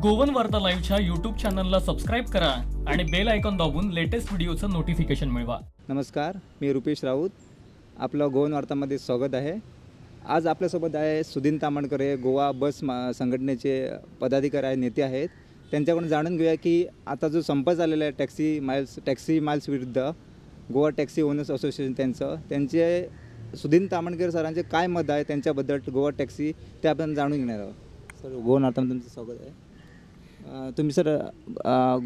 Goan वार्ता लाईव्हच्या YouTube चॅनलला सबस्क्राईब करा आणि बेल आयकॉन दाबून लेटेस्ट व्हिडिओचं नोटिफिकेशन मिळवा नमस्कार मी रुपेश राऊत आपलं गोवन वार्तामध्ये स्वागत आहे आज आपल्यासोबत आहे सुदीन तामणकर हे गोवा बस संघटनेचे पदाधिकारी आहे नेते आहेत त्यांच्याकडून जाणून घेऊया की आता जो संप झालेला आहे टॅक्सी माइल्स टॅक्सी माइल्स विरुद्ध गोवा टॅक्सी ओनर्स असोसिएशन त्यांचं त्यांचे सुदीन तामणकर सरांचे काय मत आहे त्यांच्याबद्दल गोवा टॅक्सी ते आपण जाणून घेणार आहोत सर गोवन वार्तामध्ये तुमचं स्वागत आहे तुम्ही सर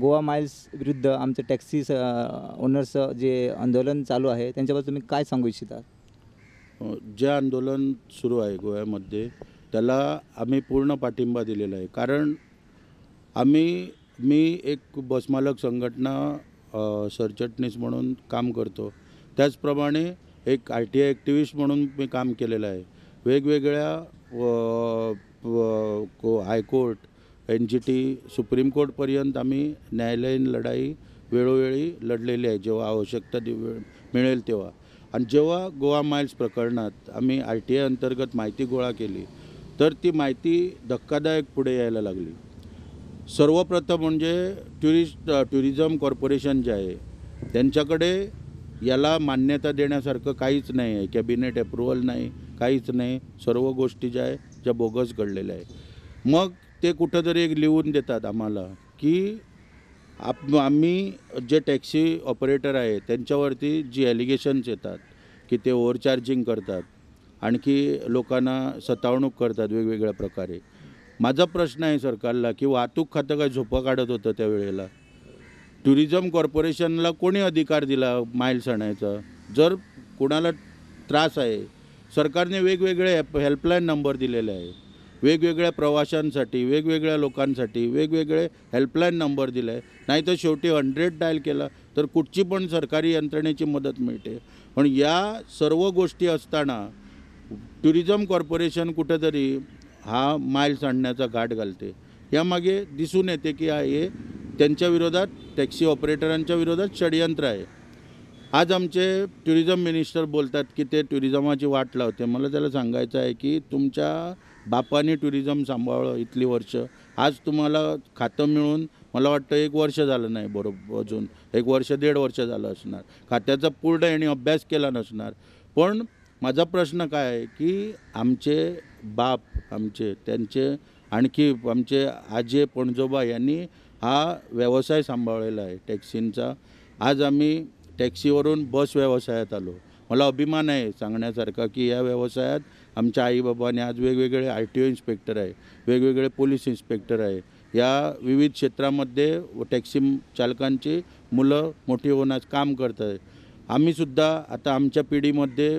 गोवा माइल्स विरुद्ध आमचे टॅक्सी ओनर्स जे आंदोलन चालू आहे त्यांच्याबद्दल तुम्ही काय सांगू इच्छिता हो, जे आंदोलन सुरू आहे गोव्यामध्ये त्याला आम्ही पूर्ण पाठिंबा दिलेला आहे कारण आम्ही मी एक बसमालक संघटना सरचटणीस म्हणून काम करतो त्याचप्रमाणे एक आय टी आय ॲक्टिव्हिस्ट म्हणून मी काम केलेलं आहे वेगवेगळ्या high court N G T supreme कोर्टपर्यंत आम्ही न्यायालयीन लढाई वेळोवेळी लढलेली आहे जेव्हा आवश्यकता वेळ मिळेल तेव्हा आणि जेव्हा गोवा माइल्स प्रकरणात आम्ही आय टी आय अंतर्गत माहिती गोळा केली तर ती माहिती धक्कादायक पुढे यायला लागली सर्वप्रथम म्हणजे टुरिस्ट टुरिझम कॉर्पोरेशन जे आहे त्यांच्याकडे याला मान्यता देण्यासारखं काहीच नाही आहे कॅबिनेट अप्रुव्हल नाही काहीच नाही सर्व गोष्टी ज्या आहे ज्या बोगस घडलेल्या आहे मग ते कुठंतरी एक लिहून देतात आम्हाला की आप आम्ही जे टॅक्सी ऑपरेटर आहे त्यांच्यावरती जी ॲलिगेशन्स येतात की ते ओव्हरचार्जिंग करतात आणखी लोकांना सतावणूक करतात वेगवेगळ्या प्रकारे माझा प्रश्न आहे सरकारला की वाहतूक खातं काय झोपं काढत होतं त्यावेळेला टुरिझम कॉर्पोरेशनला कोणी अधिकार दिला माइल्स आणायचा जर कोणाला त्रास आहे सरकारने वेगवेगळे हेल्पलाईन नंबर दिलेले आहे वेगवेगळ्या प्रवाशांसाठी वेगवेगळ्या लोकांसाठी वेगवेगळे हेल्पलाईन नंबर दिले नाही तर शेवटी हंड्रेड डायल केला तर कुठची पण सरकारी यंत्रणेची मदत मिळते पण या सर्व गोष्टी असताना टुरिझम कॉर्पोरेशन कुठेतरी हा माईल सांडण्याचा घाट घालते यामागे दिसून येते की हा हे त्यांच्या विरोधात टॅक्सी ऑपरेटरांच्या विरोधात षडयंत्र आहे आज आमचे टुरिझम मिनिस्टर बोलतात की ते टुरिझमाची वाट लावते मला त्याला सांगायचं आहे की तुमच्या बापाने टुरिझम सांभाळलं इतली वर्ष आज तुम्हाला खातं मिळून मला वाटतं एक वर्ष झालं नाही बरोबर अजून एक वर्ष दीड वर्ष झालं असणार खात्याचा पूर्ण यांनी अभ्यास केला नसणार पण माझा प्रश्न काय आहे की आमचे बाप आमचे त्यांचे आणखी आमचे आजे पणजोबा यांनी हा व्यवसाय सांभाळलेला आहे टॅक्सींचा आज आम्ही टॅक्सीवरून बस व्यवसायात आलो मला अभिमान आहे सांगण्यासारखा की या व्यवसायात आमच्या आईबाबाने आज वेगवेगळे आय टी ओ इन्स्पेक्टर आहे वेगवेगळे पोलीस इन्स्पेक्टर आहे या विविध क्षेत्रामध्ये टॅक्सी चालकांची मुलं मोठी आज काम करत आहे आम्हीसुद्धा आता आमच्या पिढीमध्ये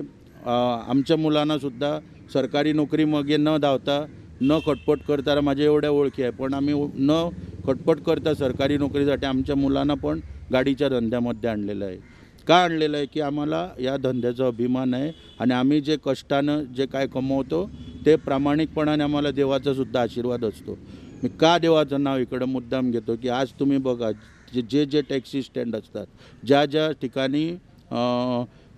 आमच्या मुलांनासुद्धा सरकारी नोकरी मागे न धावता न खटपट करताना माझ्या एवढ्या ओळखी आहे पण आम्ही न खटपट करता सरकारी नोकरीसाठी आमच्या मुलांना पण गाडीच्या धंद्यामध्ये आणलेलं आहे का आणलेलं आहे की आम्हाला या धंद्याचा अभिमान आहे आणि आम्ही जे कष्टानं जे काय कमवतो ते प्रामाणिकपणाने आम्हाला देवाचा सुद्धा आशीर्वाद असतो मी का देवाचं नाव इकडं मुद्दाम घेतो की आज तुम्ही बघा जे जे जे टॅक्सी स्टँड असतात ज्या ज्या ठिकाणी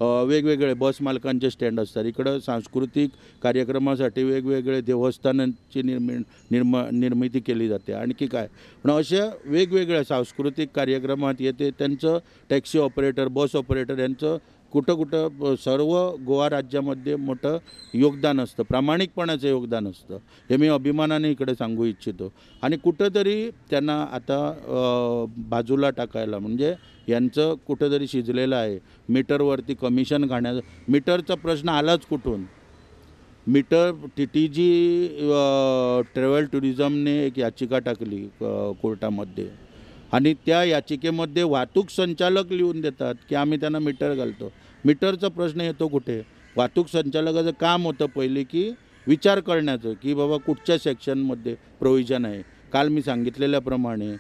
वेगवेगळे बस मालकांचे स्टँड असतात इकडं सांस्कृतिक कार्यक्रमासाठी वेगवेगळे देवस्थानांची निर्मि निर्म निर्मिती केली जाते आणखी काय पण अशा वेगवेगळ्या सांस्कृतिक कार्यक्रमात येते त्यांचं टॅक्सी ऑपरेटर बस ऑपरेटर यांचं कुठं कुठं सर्व गोवा राज्यामध्ये मोठं योगदान असतं प्रामाणिकपणाचं योगदान असतं हे मी अभिमानाने इकडे सांगू इच्छितो आणि कुठंतरी त्यांना आता बाजूला टाकायला म्हणजे यांचं कुठंतरी शिजलेलं आहे मीटरवरती कमिशन खाण्याचं मीटरचा प्रश्न आलाच कुठून meter T T G travel टुरिझमने एक याचिका टाकली कोर्टामध्ये आणि त्या याचिकेमध्ये वाहतूक संचालक लिहून देतात की आम्ही त्यांना मीटर घालतो मीटरचा प्रश्न येतो कुठे वाहतूक संचालकाचं काम होतं पहिले की विचार करण्याचं की बाबा कुठच्या सेक्शनमध्ये प्रोव्हिजन आहे काल मी सांगितलेल्याप्रमाणे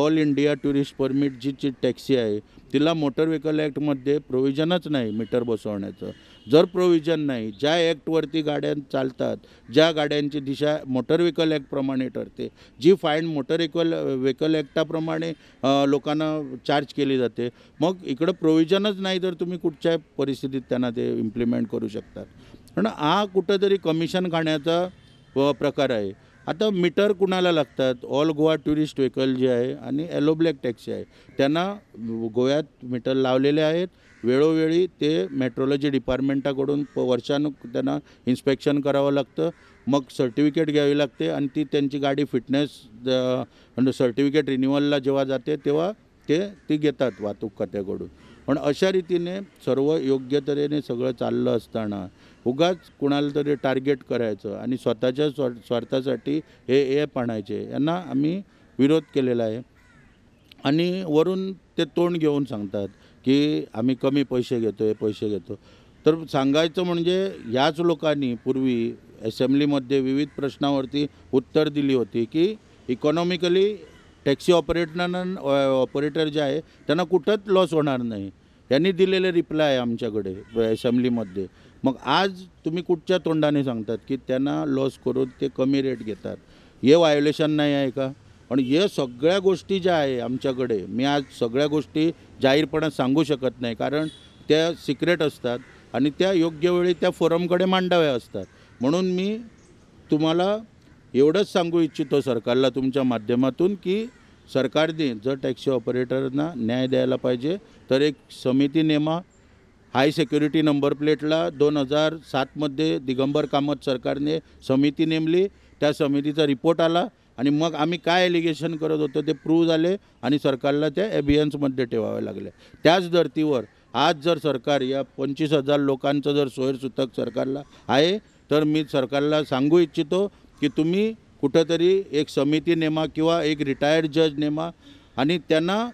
ऑल इंडिया टुरिस्ट परमिट जी जी टॅक्सी आहे तिला मोटर व्हेकल ॲक्टमध्ये प्रोव्हिजनच नाही मीटर बसवण्याचं जर प्रोव्हिजन नाही ज्या ॲक्टवरती गाड्या चालतात ज्या गाड्यांची दिशा मोटर व्हेकल ॲक्टप्रमाणे ठरते जी फाईन मोटर व्हेकल व्हेकल ॲक्टाप्रमाणे लोकांना चार्ज केली जाते मग इकडं प्रोव्हिजनच नाही तर तुम्ही कुठच्या परिस्थितीत त्यांना ते इम्प्लिमेंट करू शकतात पण हा कुठंतरी कमिशन खाण्याचा प्रकार आहे आता मीटर कुणाला लागतात ऑल गोवा टुरिस्ट व्हेकल जे आहे आणि ॲलो ब्लॅक टॅक्सी आहे त्यांना गोव्यात मीटर लावलेले आहेत वेळोवेळी ते मेट्रोलॉजी डिपार्टमेंटाकडून प वर्षानं त्यांना इन्स्पेक्शन करावं लागतं मग सर्टिफिकेट घ्यावी लागते आणि ती त्यांची गाडी फिटनेस सर्टिफिकेट रिन्युअलला जेव्हा जाते तेव्हा ते ती घेतात वाहतूक खात्याकडून पण अशा रीतीने सर्व योग्य तऱ्हेने सगळं चाललं असताना उगाच कुणाला तरी टार्गेट करायचं आणि स्वतःच्या स्वार स्वार्थासाठी हे ॲप आणायचे यांना आम्ही विरोध केलेला आहे आणि वरून ते तोंड घेऊन सांगतात की आम्ही कमी पैसे घेतो हे पैसे घेतो तर सांगायचं म्हणजे याच लोकांनी पूर्वी असेंब्लीमध्ये विविध प्रश्नावरती उत्तर दिली होती की इकॉनॉमिकली टॅक्सी ऑपरेटरनं ऑपरेटर जे आहे त्यांना कुठंच लॉस होणार नाही यांनी दिलेले रिप्लाय आहे आमच्याकडे असेंब्लीमध्ये मग आज तुम्ही कुठच्या तोंडाने सांगतात की त्यांना लॉस करून ते कमी रेट घेतात हे व्हायोलेशन नाही आहे का पण हे सगळ्या गोष्टी ज्या आहे आमच्याकडे मी आज सगळ्या गोष्टी जाहीरपणे सांगू शकत नाही कारण त्या सिक्रेट असतात आणि त्या योग्य वेळी त्या फोरमकडे मांडाव्या असतात म्हणून मी तुम्हाला एवढंच सांगू इच्छितो सरकारला तुमच्या माध्यमातून की सरकारने जर टॅक्सी ऑपरेटरना न्याय द्यायला पाहिजे तर एक समिती नेमा हाय सेक्युरिटी नंबर प्लेटला दोन हजार सातमध्ये दिगंबर कामत सरकारने समिती नेमली त्या समितीचा रिपोर्ट आला आणि मग आम्ही काय एलिगेशन करत होतो ते प्रूव्ह झाले आणि सरकारला ते एबियन्समध्ये ठेवावे लागले त्याच धर्तीवर आज जर सरकार या पंचवीस हजार लोकांचं जर सोयरसूतक सरकारला आहे तर मी सरकारला सांगू इच्छितो की तुम्ही कुठंतरी एक समिती नेमा किंवा एक रिटायर्ड जज नेमा आणि त्यांना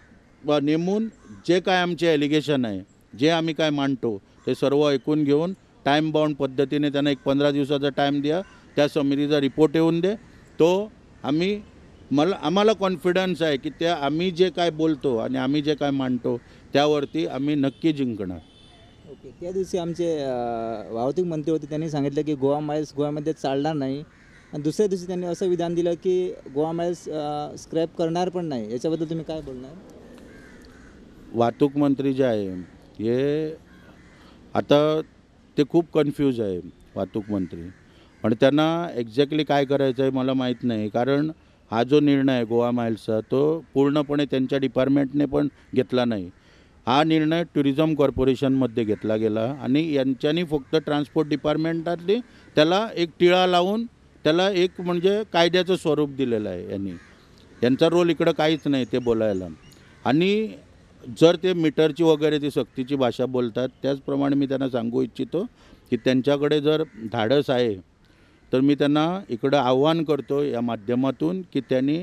नेमून जे काय आमचे ॲलिगेशन आहे जे आम्ही काय मांडतो ते सर्व ऐकून घेऊन टाईम बाउंड पद्धतीने त्यांना एक पंधरा दिवसाचा टाईम द्या त्या समितीचा रिपोर्ट येऊन दे तो आम्ही मला आम्हाला कॉन्फिडन्स आहे की त्या आम्ही जे काय बोलतो आणि आम्ही जे काय मांडतो त्यावरती आम्ही नक्की जिंकणार ओके त्या दिवशी आमचे वाहतूक मंत्री होते त्यांनी सांगितलं की गोवा माईल्स गोव्यामध्ये चालणार नाही आणि दुसऱ्या दिवशी त्यांनी असं विधान दिलं की गोवा माईल्स स्क्रॅप करणार पण नाही याच्याबद्दल तुम्ही काय बोलणार वाहतूक मंत्री जे आहे हे आता ते खूप कन्फ्यूज आहे वाहतूक मंत्री पण त्यांना एक्झॅक्टली काय करायचं आहे मला माहीत नाही कारण हा जो निर्णय आहे गोवा माईल्सचा तो पूर्णपणे त्यांच्या डिपार्टमेंटने पण घेतला नाही हा निर्णय टुरिझम कॉर्पोरेशनमध्ये घेतला गेला आणि यांच्यानी फक्त ट्रान्सपोर्ट डिपार्टमेंटातली त्याला एक टिळा लावून त्याला एक म्हणजे कायद्याचं स्वरूप दिलेलं आहे यांनी यांचा रोल इकडं काहीच नाही ते बोलायला आणि जर ते मीटरची वगैरे ती सक्तीची भाषा बोलतात त्याचप्रमाणे मी त्यांना सांगू इच्छितो की त्यांच्याकडे जर धाडस आहे तर मी त्यांना इकडं आव्हान करतो या माध्यमातून की त्यांनी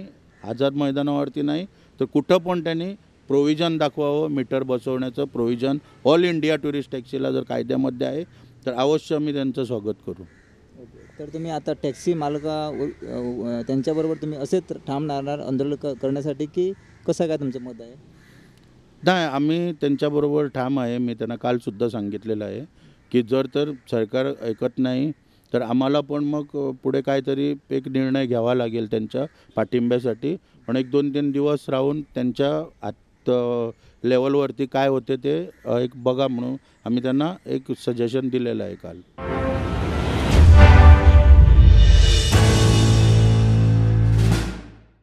आझाद मैदानावरती नाही तर कुठं पण त्यांनी प्रोव्हिजन दाखवावं मीटर बसवण्याचं प्रोव्हिजन ऑल इंडिया टुरिस्ट टॅक्सीला जर कायद्यामध्ये आहे तर अवश्य मी त्यांचं स्वागत करू तर तुम्ही आता टॅक्सी मालका त्यांच्याबरोबर तुम्ही असेच ठाम राहणार आंदोलन करण्यासाठी की कसं काय तुमचं मत आहे नाही आम्ही त्यांच्याबरोबर ठाम आहे मी त्यांना कालसुद्धा सांगितलेलं आहे की जर तर सरकार ऐकत नाही तर आम्हाला पण मग पुढे काहीतरी एक निर्णय घ्यावा लागेल त्यांच्या पाठिंब्यासाठी पण एक दोन तीन दिवस राहून त्यांच्या आत लेवलवरती काय होते ते एक बघा म्हणून आम्ही त्यांना एक सजेशन दिलेलं आहे काल